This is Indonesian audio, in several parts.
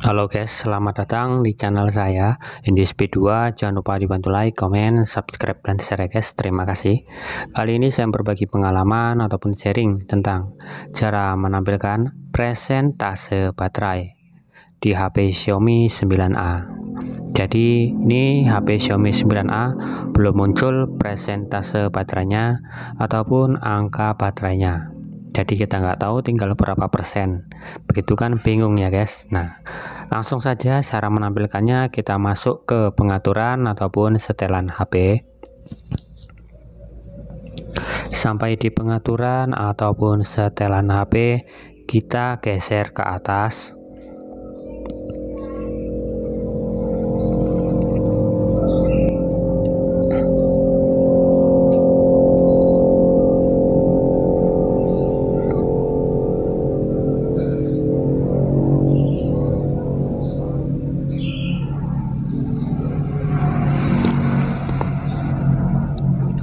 Halo guys, selamat datang di channel saya p 2 Jangan lupa dibantu like, comment, subscribe, dan share ya guys. Terima kasih. Kali ini saya berbagi pengalaman ataupun sharing tentang cara menampilkan presentase baterai di HP Xiaomi 9A. Jadi ini HP Xiaomi 9A belum muncul presentase baterainya ataupun angka baterainya jadi kita nggak tahu tinggal berapa persen begitu kan bingung ya guys nah langsung saja cara menampilkannya kita masuk ke pengaturan ataupun setelan HP sampai di pengaturan ataupun setelan HP kita geser ke atas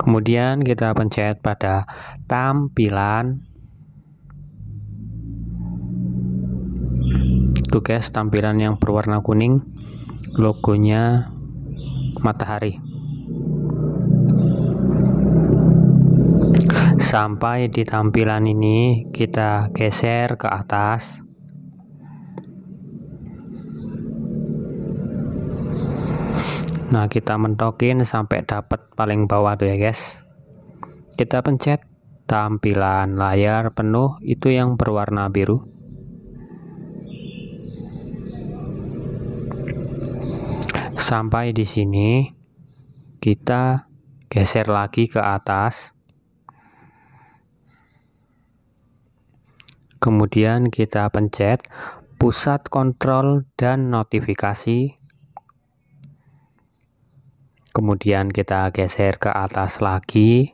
Kemudian kita pencet pada tampilan tugas tampilan yang berwarna kuning logonya matahari sampai di tampilan ini kita geser ke atas Nah, kita mentokin sampai dapat paling bawah tuh ya, guys. Kita pencet tampilan layar penuh itu yang berwarna biru. Sampai di sini kita geser lagi ke atas. Kemudian kita pencet pusat kontrol dan notifikasi kemudian kita geser ke atas lagi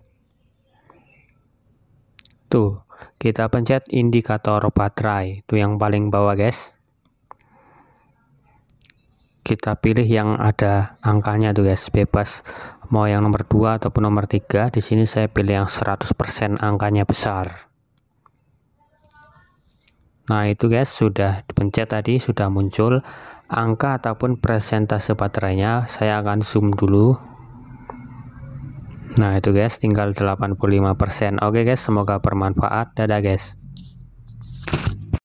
tuh kita pencet indikator baterai itu yang paling bawah guys kita pilih yang ada angkanya tuh guys bebas mau yang nomor 2 ataupun nomor 3 di sini saya pilih yang 100% angkanya besar Nah itu guys sudah dipencet tadi sudah muncul angka ataupun persentase baterainya saya akan zoom dulu Nah itu guys tinggal 85% Oke guys semoga bermanfaat dadah guys